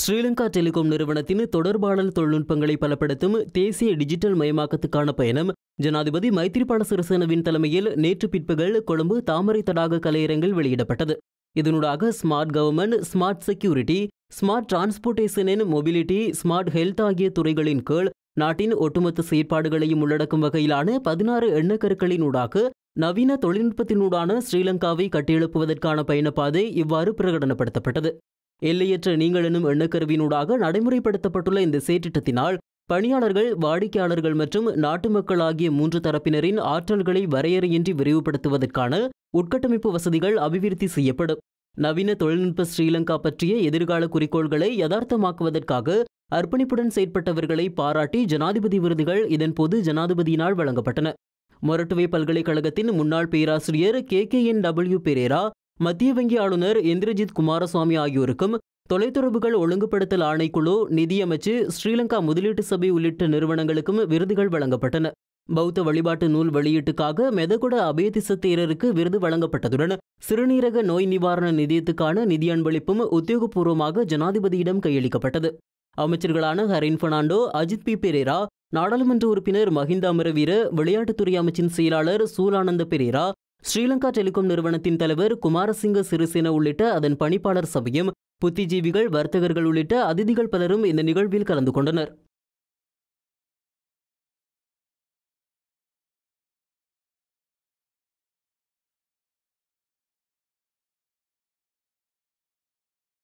Sri Lanka telecom நிறுவனத்தின் தொடர்பாடல் தொழில்நுட்பங்களை பலப்படுத்தும் தேசிய டிஜிட்டல் மயமாக்கத்துக்கான பயணம் ஜனாதிபதி மைத்திரிபால சிறிசேனவின் தலைமையில் நேற்று பிற்பகல் கொழும்பு தாமரை தடாக கலையரங்கில் வெளியிடப்பட்டது இதனூடாக smart government smart security smart transportation mobility smart health ஆகிய துறைகளின் கீழ் நாட்டின் ஒட்டுமொத்த செயற்பாடுகளையும் உள்ளடக்கும் வகையிலான பதினாறு எண்ணக்கருக்களினூடாக நவீன தொழில்நுட்பத்தினூடான ஸ்ரீலங்காவை கட்டியெழுப்புவதற்கான பயணப்பாதை இவ்வாறு பிரகடனப்படுத்தப்பட்டது எல்லையற்ற நீங்கள் எனும் எண்ணக்கருவினூடாக நடைமுறைப்படுத்தப்பட்டுள்ள இந்த செயற்றிட்டத்தினால் பணியாளர்கள் வாடிக்கையாளர்கள் மற்றும் நாட்டு மக்கள் ஆகிய மூன்று தரப்பினரின் ஆற்றல்களை வரையறையின்றி விரிவுபடுத்துவதற்கான உட்கட்டமைப்பு வசதிகள் அபிவிருத்தி செய்யப்படும் நவீன தொழில்நுட்ப ஸ்ரீலங்கா பற்றிய எதிர்கால குறிக்கோள்களை யதார்த்தமாக்குவதற்காக அர்ப்பணிப்புடன் செயற்பட்டவர்களை பாராட்டி ஜனாதிபதி விருதுகள் இதன்போது ஜனாதிபதியினால் வழங்கப்பட்டன மொரட்டுவை பல்கலைக்கழகத்தின் முன்னாள் பேராசிரியர் K K N W Perera மத்திய வங்கி ஆளுநர் இந்திரஜித் குமாரசுவாமி ஆகியோருக்கும் தொலைத்தொடர்புகள் ஒழுங்குபடுத்தல் ஆணைக்குழு நிதியமைச்சு ஸ்ரீலங்கா முதலீட்டு சபை உள்ளிட்ட நிறுவனங்களுக்கும் விருதுகள் வழங்கப்பட்டன பௌத்த வழிபாட்டு நூல் வெளியீட்டுக்காக மெதகுட அபயதிச தேரருக்கு விருது வழங்கப்பட்டதுடன் சிறுநீரக நோய் நிவாரண நிதியத்துக்கான நிதியன்பளிப்பும் உத்தியோகபூர்வமாக ஜனாதிபதியிடம் கையளிக்கப்பட்டது அமைச்சர்களான ஹரின் பெர்னாண்டோ அஜித் பி பெரேரா நாடாளுமன்ற உறுப்பினர் மஹிந்த அமரவீர விளையாட்டுத்துறை அமைச்சின் செயலாளர் சூலானந்த பெரேரா ஸ்ரீலங்கா டெலிகாம் நிறுவனத்தின் தலைவர் குமாரசிங்க சிறிசேன உள்ளிட்ட அதன் பணிப்பாளர் சபையும் புத்திஜீவிகள் வர்த்தகர்கள் உள்ளிட்ட அதிதிகள் பலரும் இந்த நிகழ்வில் கலந்து கொண்டனர்